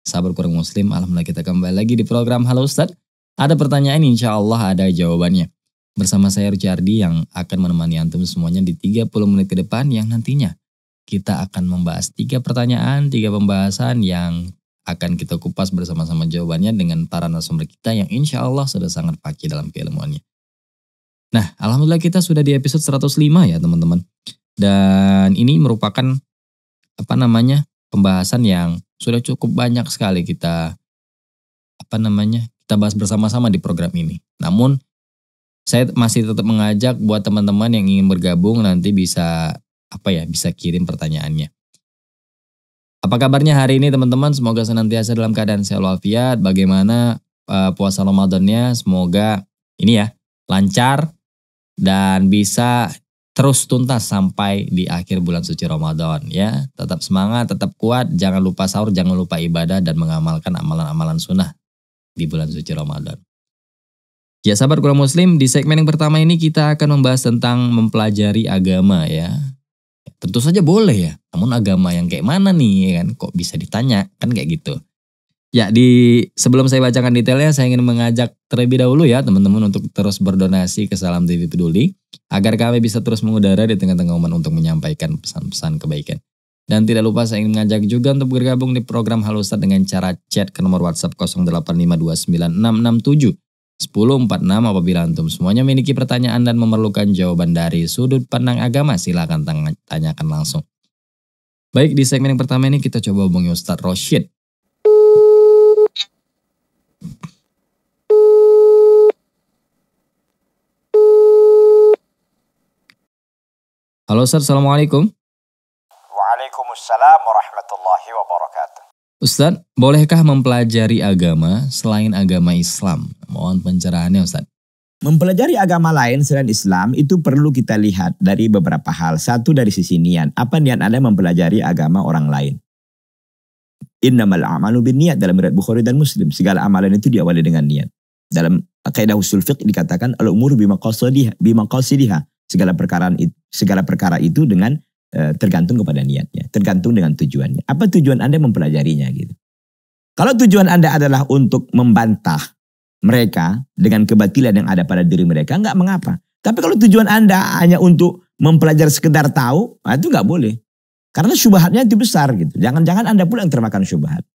Sahabat kurang muslim, alhamdulillah kita kembali lagi di program Halo Ustadz. Ada pertanyaan insya Allah ada jawabannya. Bersama saya Ruchardi yang akan menemani Antum semuanya di 30 menit ke depan yang nantinya kita akan membahas tiga pertanyaan, tiga pembahasan yang akan kita kupas bersama-sama jawabannya dengan para narasumber kita yang insya Allah sudah sangat pakai dalam keilmuannya. Nah, alhamdulillah kita sudah di episode 105 ya teman-teman. Dan ini merupakan apa namanya pembahasan yang sudah cukup banyak sekali kita apa namanya kita bahas bersama-sama di program ini. Namun saya masih tetap mengajak buat teman-teman yang ingin bergabung nanti bisa apa ya bisa kirim pertanyaannya. Apa kabarnya hari ini teman-teman? Semoga senantiasa dalam keadaan sehat walafiat. Bagaimana uh, puasa Ramadannya? Semoga ini ya lancar dan bisa terus tuntas sampai di akhir bulan suci Ramadan ya. Tetap semangat, tetap kuat, jangan lupa sahur, jangan lupa ibadah dan mengamalkan amalan-amalan sunnah di bulan suci Ramadan. Ya sahabat kurang muslim, di segmen yang pertama ini kita akan membahas tentang mempelajari agama ya. Tentu saja boleh ya, namun agama yang kayak mana nih ya kan, kok bisa ditanya kan kayak gitu. Ya di sebelum saya bacakan detailnya saya ingin mengajak terlebih dahulu ya teman-teman untuk terus berdonasi ke Salam TV Peduli agar kami bisa terus mengudara di tengah-tengah umat untuk menyampaikan pesan-pesan kebaikan. Dan tidak lupa saya ingin mengajak juga untuk bergabung di program Halo Ustaz dengan cara chat ke nomor WhatsApp 085296671046 apabila antum semuanya memiliki pertanyaan dan memerlukan jawaban dari sudut pandang agama silakan tanyakan langsung. Baik di segmen yang pertama ini kita coba hubungi Ustadz Roshid Halo Ustaz, Assalamualaikum. Waalaikumsalam warahmatullahi wabarakatuh. Ustaz, bolehkah mempelajari agama selain agama Islam? Mohon pencerahannya Ustaz. Mempelajari agama lain selain Islam itu perlu kita lihat dari beberapa hal. Satu dari sisi niat. Apa niat Anda mempelajari agama orang lain? Innamal amalu bin niat dalam riwayat Bukhari dan Muslim. Segala amalan itu diawali dengan niat. Dalam kaidah usul fiqh dikatakan al umur bima qasadiha bima qasadiha segala perkara segala perkara itu dengan eh, tergantung kepada niatnya, tergantung dengan tujuannya. Apa tujuan Anda mempelajarinya gitu. Kalau tujuan Anda adalah untuk membantah mereka dengan kebatilan yang ada pada diri mereka, enggak mengapa. Tapi kalau tujuan Anda hanya untuk mempelajari sekedar tahu, nah itu enggak boleh. Karena syubhatnya itu besar gitu. Jangan-jangan Anda pula yang termakan syubhat.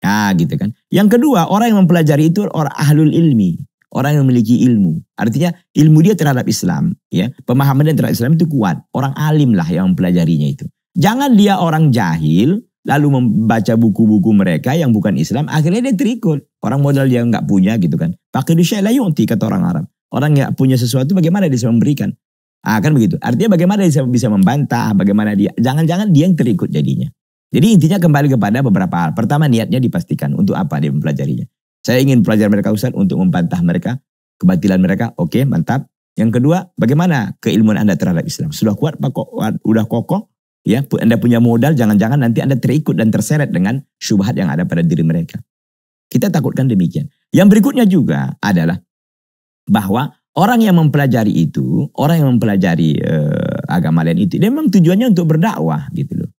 Nah gitu kan. Yang kedua, orang yang mempelajari itu orang ahlul ilmi orang yang memiliki ilmu. Artinya ilmu dia terhadap Islam, ya pemahaman dia terhadap Islam itu kuat. Orang alim lah yang mempelajarinya itu. Jangan dia orang jahil lalu membaca buku-buku mereka yang bukan Islam, akhirnya dia terikut. Orang modal dia nggak punya gitu kan. Pakai dusya la yunti kata orang Arab. Orang nggak punya sesuatu bagaimana dia bisa memberikan? Ah kan begitu. Artinya bagaimana dia bisa membantah, bagaimana dia jangan-jangan dia yang terikut jadinya. Jadi intinya kembali kepada beberapa hal. Pertama niatnya dipastikan untuk apa dia mempelajarinya. Saya ingin pelajar mereka Ustaz untuk membantah mereka, kebatilan mereka. Oke, mantap. Yang kedua, bagaimana keilmuan Anda terhadap Islam? Sudah kuat Pak? kok udah kokoh? Ya, Anda punya modal, jangan-jangan nanti Anda terikut dan terseret dengan syubhat yang ada pada diri mereka. Kita takutkan demikian. Yang berikutnya juga adalah bahwa orang yang mempelajari itu, orang yang mempelajari uh, agama lain itu, dia memang tujuannya untuk berdakwah gitu loh.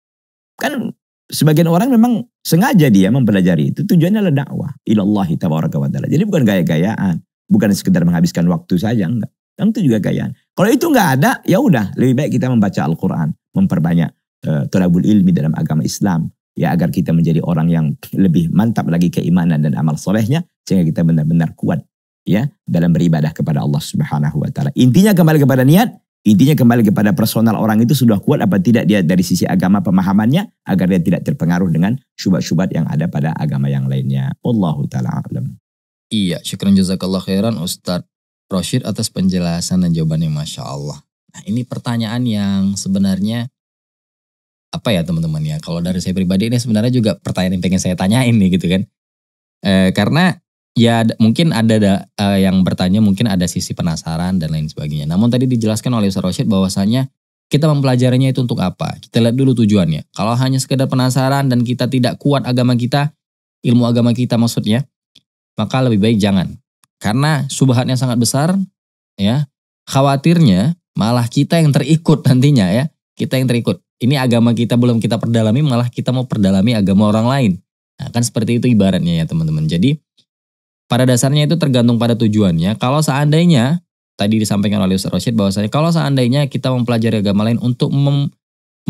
Kan sebagian orang memang Sengaja dia mempelajari itu tujuannya adalah dakwah ilallahi tabaraka wa taala. Jadi bukan gaya-gayaan, bukan sekedar menghabiskan waktu saja enggak. Yang itu juga gayaan. Kalau itu enggak ada, ya udah lebih baik kita membaca Al-Qur'an, memperbanyak uh, eh, tolabul ilmi dalam agama Islam ya agar kita menjadi orang yang lebih mantap lagi keimanan dan amal solehnya sehingga kita benar-benar kuat ya dalam beribadah kepada Allah Subhanahu wa taala. Intinya kembali kepada niat Intinya kembali kepada personal orang itu sudah kuat apa tidak dia dari sisi agama pemahamannya agar dia tidak terpengaruh dengan syubat-syubat yang ada pada agama yang lainnya. Allahu taala alam. Iya, syukran jazakallah khairan Ustadz Rashid atas penjelasan dan jawabannya Masya Allah. Nah ini pertanyaan yang sebenarnya apa ya teman-teman ya. Kalau dari saya pribadi ini sebenarnya juga pertanyaan yang pengen saya tanyain nih gitu kan. E, karena ya mungkin ada uh, yang bertanya mungkin ada sisi penasaran dan lain sebagainya. Namun tadi dijelaskan oleh Ustaz Rashid bahwasanya kita mempelajarinya itu untuk apa? Kita lihat dulu tujuannya. Kalau hanya sekedar penasaran dan kita tidak kuat agama kita, ilmu agama kita maksudnya, maka lebih baik jangan. Karena subhatnya sangat besar, ya. Khawatirnya malah kita yang terikut nantinya ya. Kita yang terikut. Ini agama kita belum kita perdalami, malah kita mau perdalami agama orang lain. Nah, kan seperti itu ibaratnya ya teman-teman. Jadi pada dasarnya itu tergantung pada tujuannya. Kalau seandainya tadi disampaikan oleh Ustaz Rashid bahwasanya kalau seandainya kita mempelajari agama lain untuk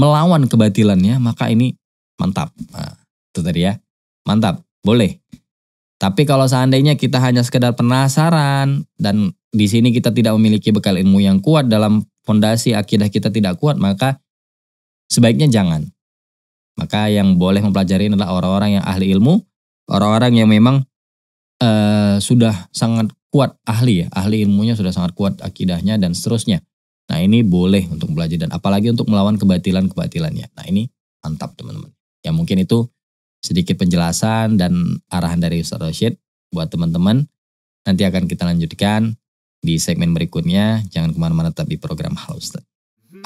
melawan kebatilannya, maka ini mantap. Nah, itu tadi ya. Mantap. Boleh. Tapi kalau seandainya kita hanya sekedar penasaran dan di sini kita tidak memiliki bekal ilmu yang kuat dalam fondasi akidah kita tidak kuat, maka sebaiknya jangan. Maka yang boleh mempelajari adalah orang-orang yang ahli ilmu, orang-orang yang memang uh, sudah sangat kuat ahli ya, ahli ilmunya sudah sangat kuat akidahnya dan seterusnya. Nah ini boleh untuk belajar dan apalagi untuk melawan kebatilan-kebatilannya. Nah ini mantap teman-teman. Ya mungkin itu sedikit penjelasan dan arahan dari Ustaz Rashid buat teman-teman. Nanti akan kita lanjutkan di segmen berikutnya. Jangan kemana-mana tetap program Hal Ustaz.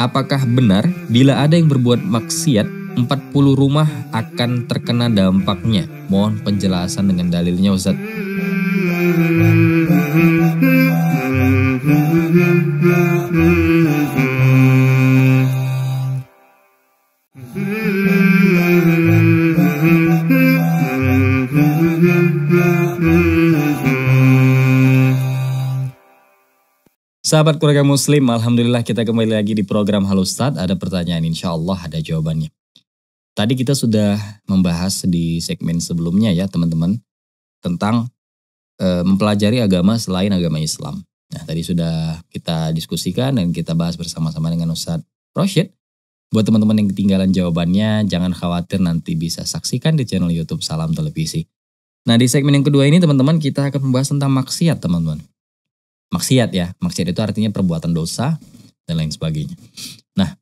Apakah benar bila ada yang berbuat maksiat 40 rumah akan terkena dampaknya? Mohon penjelasan dengan dalilnya Ustadz. Sahabat keluarga muslim, Alhamdulillah kita kembali lagi di program Halustad. Ada pertanyaan insya Allah ada jawabannya. Tadi kita sudah membahas di segmen sebelumnya ya teman-teman. Tentang Eh, mempelajari agama selain agama Islam. Nah, tadi sudah kita diskusikan dan kita bahas bersama-sama dengan Ustadz Roshid. Buat teman-teman yang ketinggalan jawabannya, jangan khawatir nanti bisa saksikan di channel YouTube Salam Televisi. Nah, di segmen yang kedua ini teman-teman kita akan membahas tentang maksiat, teman-teman. Maksiat ya, maksiat itu artinya perbuatan dosa dan lain sebagainya. Nah,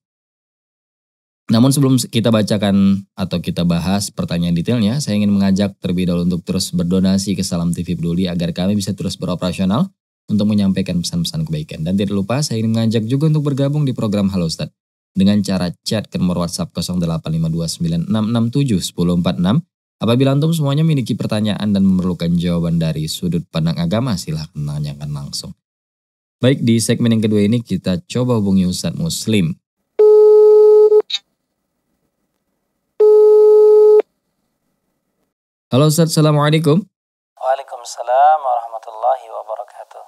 namun sebelum kita bacakan atau kita bahas pertanyaan detailnya, saya ingin mengajak terlebih dahulu untuk terus berdonasi ke Salam TV Peduli agar kami bisa terus beroperasional untuk menyampaikan pesan-pesan kebaikan. Dan tidak lupa saya ingin mengajak juga untuk bergabung di program Halo Ustaz dengan cara chat ke nomor WhatsApp 085296671046. Apabila antum semuanya memiliki pertanyaan dan memerlukan jawaban dari sudut pandang agama, silahkan menanyakan langsung. Baik, di segmen yang kedua ini kita coba hubungi Ustadz Muslim Halo Ustaz, Assalamualaikum. Waalaikumsalam warahmatullahi wabarakatuh.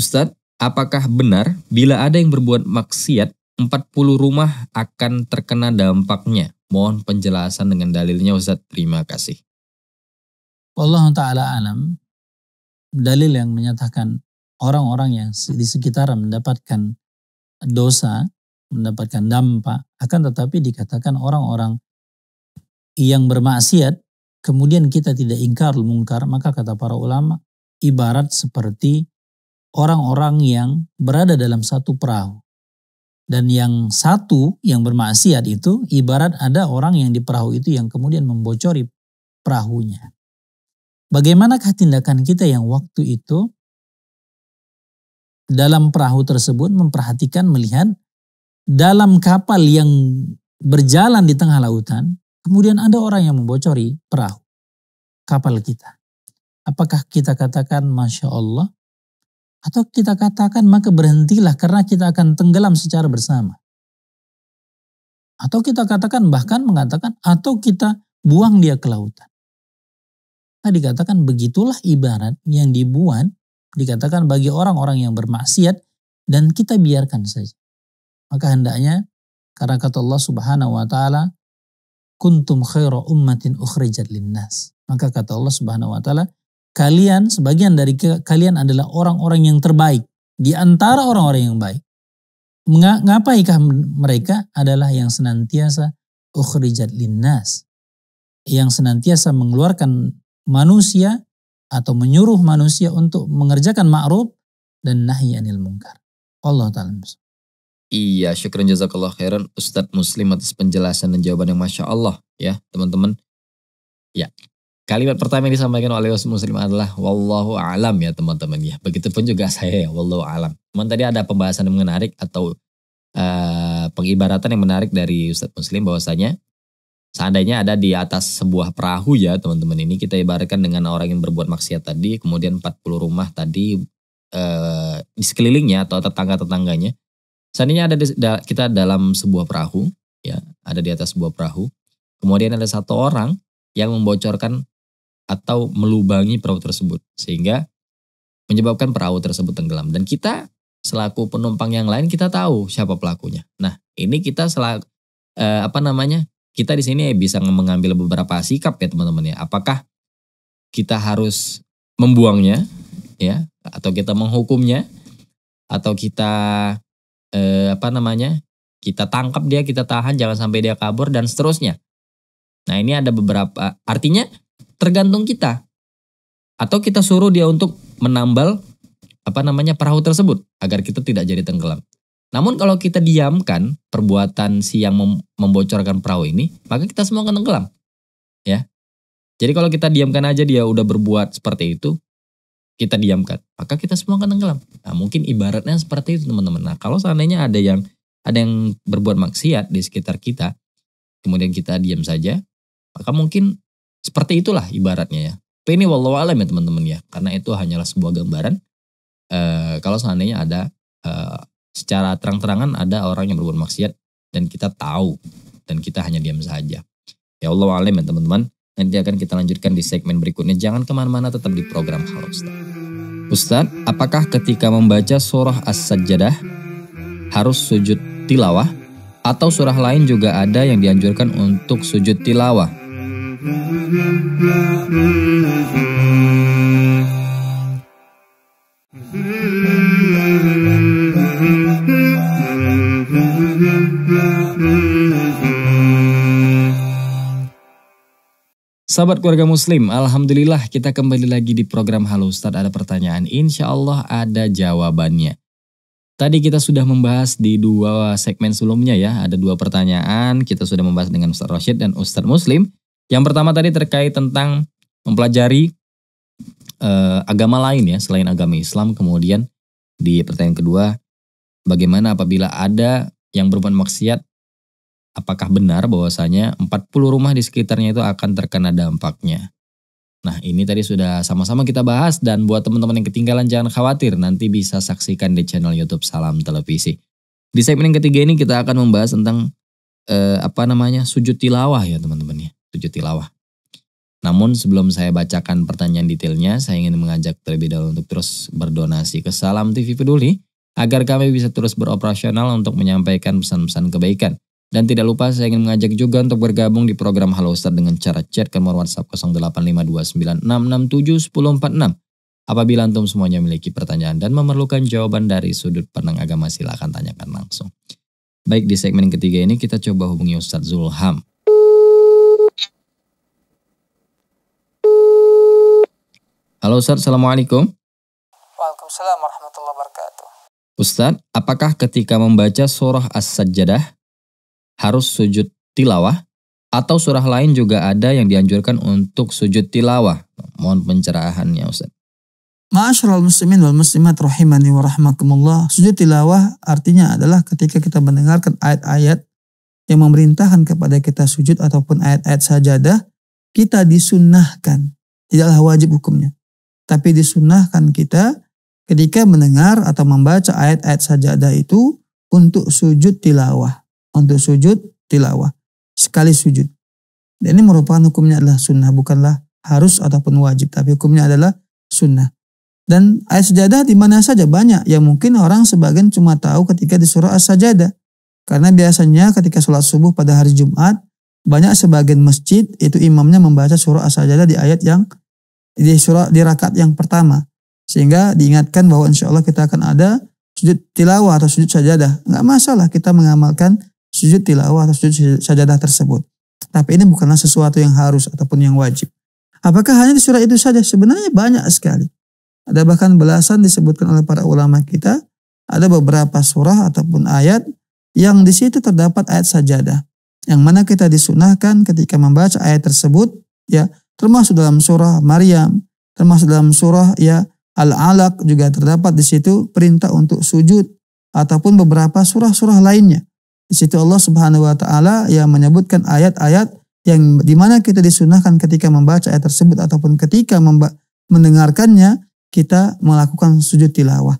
Ustaz, apakah benar bila ada yang berbuat maksiat, 40 rumah akan terkena dampaknya? Mohon penjelasan dengan dalilnya Ustaz. Terima kasih. Wallahu ta'ala alam, dalil yang menyatakan orang-orang yang di sekitar mendapatkan dosa, mendapatkan dampak, akan tetapi dikatakan orang-orang yang bermaksiat kemudian kita tidak ingkar mungkar, maka kata para ulama ibarat seperti orang-orang yang berada dalam satu perahu. Dan yang satu yang bermaksiat itu ibarat ada orang yang di perahu itu yang kemudian membocori perahunya. Bagaimanakah tindakan kita yang waktu itu dalam perahu tersebut memperhatikan melihat dalam kapal yang berjalan di tengah lautan Kemudian ada orang yang membocori perahu, kapal kita. Apakah kita katakan Masya Allah? Atau kita katakan maka berhentilah karena kita akan tenggelam secara bersama. Atau kita katakan bahkan mengatakan atau kita buang dia ke lautan. Nah dikatakan begitulah ibarat yang dibuat dikatakan bagi orang-orang yang bermaksiat dan kita biarkan saja. Maka hendaknya karena kata Allah Subhanahu wa taala kuntum khaira ummatin ukhrijat linnas. Maka kata Allah Subhanahu wa taala, kalian sebagian dari kalian adalah orang-orang yang terbaik di antara orang-orang yang baik. Ngapaikah mereka adalah yang senantiasa ukhrijat linnas. Yang senantiasa mengeluarkan manusia atau menyuruh manusia untuk mengerjakan ma'ruf dan nahi anil mungkar Allah Ta'ala. Iya, syukran jazakallah khairan Ustadz Muslim atas penjelasan dan jawaban yang Masya Allah ya teman-teman. Ya, kalimat pertama yang disampaikan oleh Ustadz Muslim adalah Wallahu alam ya teman-teman ya. Begitupun juga saya ya, Wallahu alam. Cuman tadi ada pembahasan yang menarik atau uh, pengibaratan yang menarik dari Ustadz Muslim bahwasanya seandainya ada di atas sebuah perahu ya teman-teman ini kita ibaratkan dengan orang yang berbuat maksiat tadi kemudian 40 rumah tadi eh, di sekelilingnya atau tetangga-tetangganya Seandainya ada di, da, kita dalam sebuah perahu, ya, ada di atas sebuah perahu. Kemudian ada satu orang yang membocorkan atau melubangi perahu tersebut sehingga menyebabkan perahu tersebut tenggelam dan kita selaku penumpang yang lain kita tahu siapa pelakunya. Nah, ini kita selaku eh, apa namanya? Kita di sini bisa mengambil beberapa sikap ya teman-teman ya. Apakah kita harus membuangnya ya atau kita menghukumnya atau kita eh, apa namanya kita tangkap dia kita tahan jangan sampai dia kabur dan seterusnya nah ini ada beberapa artinya tergantung kita atau kita suruh dia untuk menambal apa namanya perahu tersebut agar kita tidak jadi tenggelam namun kalau kita diamkan perbuatan si yang membocorkan perahu ini, maka kita semua akan tenggelam. Ya. Jadi kalau kita diamkan aja dia udah berbuat seperti itu, kita diamkan, maka kita semua akan tenggelam. Nah, mungkin ibaratnya seperti itu teman-teman. Nah, kalau seandainya ada yang ada yang berbuat maksiat di sekitar kita, kemudian kita diam saja, maka mungkin seperti itulah ibaratnya ya. Tapi ini wallahu alam ya teman-teman ya, karena itu hanyalah sebuah gambaran. E, kalau seandainya ada e, secara terang-terangan ada orang yang berbuat maksiat dan kita tahu dan kita hanya diam saja. Ya Allah alam ya teman-teman. Nanti akan kita lanjutkan di segmen berikutnya. Jangan kemana-mana tetap di program Halo Ustaz. Ustaz, apakah ketika membaca surah as sajjadah harus sujud tilawah? Atau surah lain juga ada yang dianjurkan untuk sujud tilawah? Sahabat keluarga muslim, Alhamdulillah kita kembali lagi di program Halo Ustadz ada pertanyaan, insya Allah ada jawabannya. Tadi kita sudah membahas di dua segmen sebelumnya ya, ada dua pertanyaan, kita sudah membahas dengan Ustadz Rashid dan Ustadz Muslim. Yang pertama tadi terkait tentang mempelajari uh, agama lain ya, selain agama Islam. Kemudian di pertanyaan kedua, bagaimana apabila ada yang berbuat maksiat apakah benar bahwasanya 40 rumah di sekitarnya itu akan terkena dampaknya. Nah, ini tadi sudah sama-sama kita bahas dan buat teman-teman yang ketinggalan jangan khawatir, nanti bisa saksikan di channel YouTube Salam Televisi. Di segmen yang ketiga ini kita akan membahas tentang eh, apa namanya? sujud tilawah ya, teman-teman ya. Sujud tilawah. Namun sebelum saya bacakan pertanyaan detailnya, saya ingin mengajak terlebih dahulu untuk terus berdonasi ke Salam TV Peduli agar kami bisa terus beroperasional untuk menyampaikan pesan-pesan kebaikan dan tidak lupa saya ingin mengajak juga untuk bergabung di program Halo Ustadz dengan cara chat ke nomor WhatsApp 085296671046. Apabila antum semuanya memiliki pertanyaan dan memerlukan jawaban dari sudut pandang agama silahkan tanyakan langsung. Baik di segmen ketiga ini kita coba hubungi Ustadz Zulham. Halo Ustadz, Assalamualaikum. Waalaikumsalam warahmatullahi wabarakatuh. Ustadz, apakah ketika membaca surah As-Sajjadah harus sujud tilawah atau surah lain juga ada yang dianjurkan untuk sujud tilawah. Mohon pencerahannya Ustaz. Ma'asyiral muslimin wal muslimat rahimani wa rahmakumullah. Sujud tilawah artinya adalah ketika kita mendengarkan ayat-ayat yang memerintahkan kepada kita sujud ataupun ayat-ayat sajadah, kita disunnahkan. Tidaklah wajib hukumnya. Tapi disunnahkan kita ketika mendengar atau membaca ayat-ayat sajadah itu untuk sujud tilawah untuk sujud tilawah. Sekali sujud. Dan ini merupakan hukumnya adalah sunnah, bukanlah harus ataupun wajib. Tapi hukumnya adalah sunnah. Dan ayat sejadah di mana saja banyak. Ya mungkin orang sebagian cuma tahu ketika di surah as-sajadah. Karena biasanya ketika sholat subuh pada hari Jumat, banyak sebagian masjid itu imamnya membaca surah as-sajadah di ayat yang di surah di rakaat yang pertama. Sehingga diingatkan bahwa insya Allah kita akan ada sujud tilawah atau sujud sajadah. Nggak masalah kita mengamalkan sujud tilawah atau sujud sajadah tersebut. Tapi ini bukanlah sesuatu yang harus ataupun yang wajib. Apakah hanya di surah itu saja? Sebenarnya banyak sekali. Ada bahkan belasan disebutkan oleh para ulama kita. Ada beberapa surah ataupun ayat yang di situ terdapat ayat sajadah. Yang mana kita disunahkan ketika membaca ayat tersebut, ya termasuk dalam surah Maryam, termasuk dalam surah ya Al-Alaq juga terdapat di situ perintah untuk sujud ataupun beberapa surah-surah lainnya. Di situ Allah Subhanahu wa taala yang menyebutkan ayat-ayat yang dimana kita disunahkan ketika membaca ayat tersebut ataupun ketika mendengarkannya kita melakukan sujud tilawah.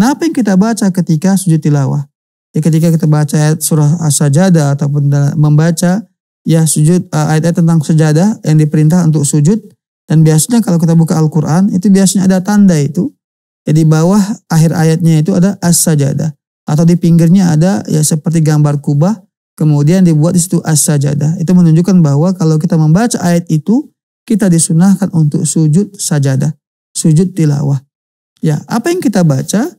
Nah apa yang kita baca ketika sujud tilawah? Ya ketika kita baca ayat surah as-sajadah ataupun membaca ya sujud eh, ayat-ayat tentang sejadah yang diperintah untuk sujud dan biasanya kalau kita buka Al-Qur'an itu biasanya ada tanda itu. Jadi bawah akhir ayatnya itu ada as-sajadah atau di pinggirnya ada ya seperti gambar kubah kemudian dibuat di situ as-sajadah. Itu menunjukkan bahwa kalau kita membaca ayat itu kita disunahkan untuk sujud sajadah, sujud tilawah. Ya, apa yang kita baca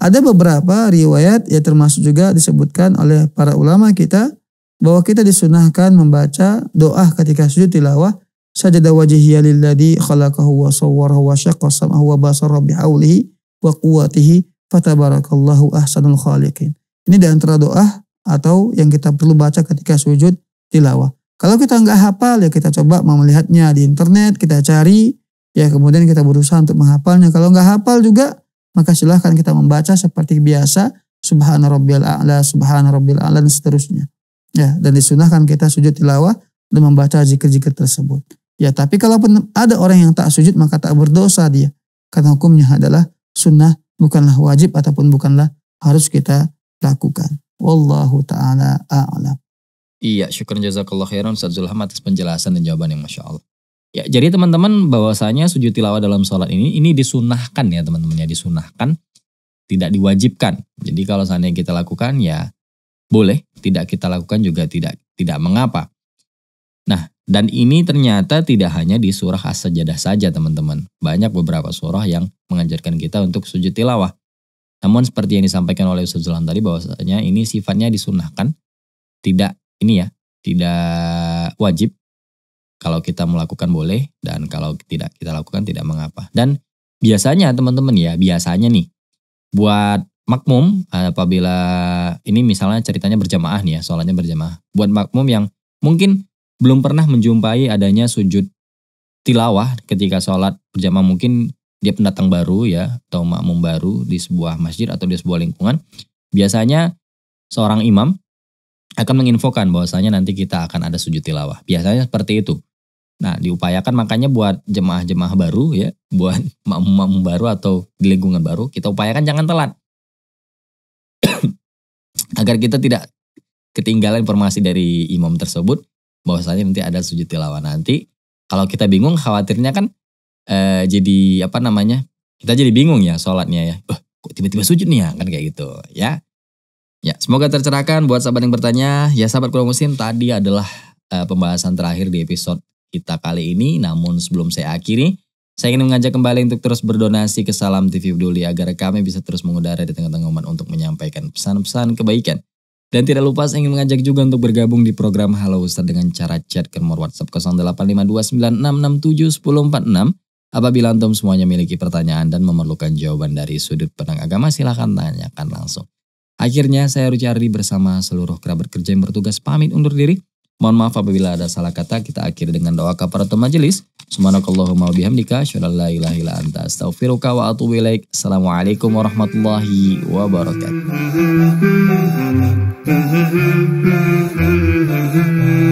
ada beberapa riwayat ya termasuk juga disebutkan oleh para ulama kita bahwa kita disunahkan membaca doa ketika sujud tilawah sajadah wajhiya lilladzi khalaqahu wa sawwarahu wa syaqqa sam'ahu wa basarahu bihaulihi wa quwwatihi fatabarakallahu ahsanul khaliqin. Ini di antara doa atau yang kita perlu baca ketika sujud tilawah. Kalau kita nggak hafal ya kita coba melihatnya di internet, kita cari ya kemudian kita berusaha untuk menghafalnya. Kalau nggak hafal juga maka silahkan kita membaca seperti biasa subhana rabbil a'la, subhana rabbil a'la dan seterusnya. Ya, dan disunahkan kita sujud tilawah dan membaca zikir-zikir tersebut. Ya, tapi kalaupun ada orang yang tak sujud maka tak berdosa dia. Karena hukumnya adalah sunnah bukanlah wajib ataupun bukanlah harus kita lakukan. Wallahu taala a'lam. Iya, syukur jazakallah khairan Ustaz Zulham atas penjelasan dan jawaban yang Masya Allah. Ya, jadi teman-teman bahwasanya sujud tilawah dalam sholat ini, ini disunahkan ya teman-teman ya, disunahkan, tidak diwajibkan. Jadi kalau seandainya kita lakukan ya boleh, tidak kita lakukan juga tidak tidak mengapa. Nah, dan ini ternyata tidak hanya di surah As-Sajdah saja teman-teman. Banyak beberapa surah yang mengajarkan kita untuk sujud tilawah. Namun seperti yang disampaikan oleh Ustaz Zulham tadi bahwasanya ini sifatnya disunahkan. Tidak ini ya, tidak wajib. Kalau kita melakukan boleh dan kalau tidak kita lakukan tidak mengapa. Dan biasanya teman-teman ya, biasanya nih buat makmum apabila ini misalnya ceritanya berjamaah nih ya, soalnya berjamaah. Buat makmum yang mungkin belum pernah menjumpai adanya sujud tilawah ketika sholat berjamaah mungkin dia pendatang baru ya atau makmum baru di sebuah masjid atau di sebuah lingkungan biasanya seorang imam akan menginfokan bahwasanya nanti kita akan ada sujud tilawah biasanya seperti itu Nah, diupayakan makanya buat jemaah-jemaah baru ya, buat makmum-makmum baru atau di lingkungan baru, kita upayakan jangan telat. Agar kita tidak ketinggalan informasi dari imam tersebut bahwasanya nanti ada sujud tilawah nanti kalau kita bingung khawatirnya kan eh, jadi apa namanya kita jadi bingung ya sholatnya ya Wah, kok tiba-tiba sujud nih ya kan kayak gitu ya ya semoga tercerahkan buat sahabat yang bertanya ya sahabat kurang musim tadi adalah eh, pembahasan terakhir di episode kita kali ini namun sebelum saya akhiri saya ingin mengajak kembali untuk terus berdonasi ke Salam TV Peduli agar kami bisa terus mengudara di tengah-tengah umat untuk menyampaikan pesan-pesan kebaikan dan tidak lupa saya ingin mengajak juga untuk bergabung di program Halo Ustadz dengan cara chat ke nomor WhatsApp 085296671046. Apabila antum semuanya memiliki pertanyaan dan memerlukan jawaban dari sudut pandang agama silahkan tanyakan langsung. Akhirnya saya Rucardi bersama seluruh kerabat kerja yang bertugas pamit undur diri. Mohon maaf apabila ada salah kata, kita akhiri dengan doa kafaratul majelis. Subhanakallahumma wabihamdika, bihamdika, syallallahu la anta, astaghfiruka wa atubu ilaik. Assalamualaikum warahmatullahi wabarakatuh.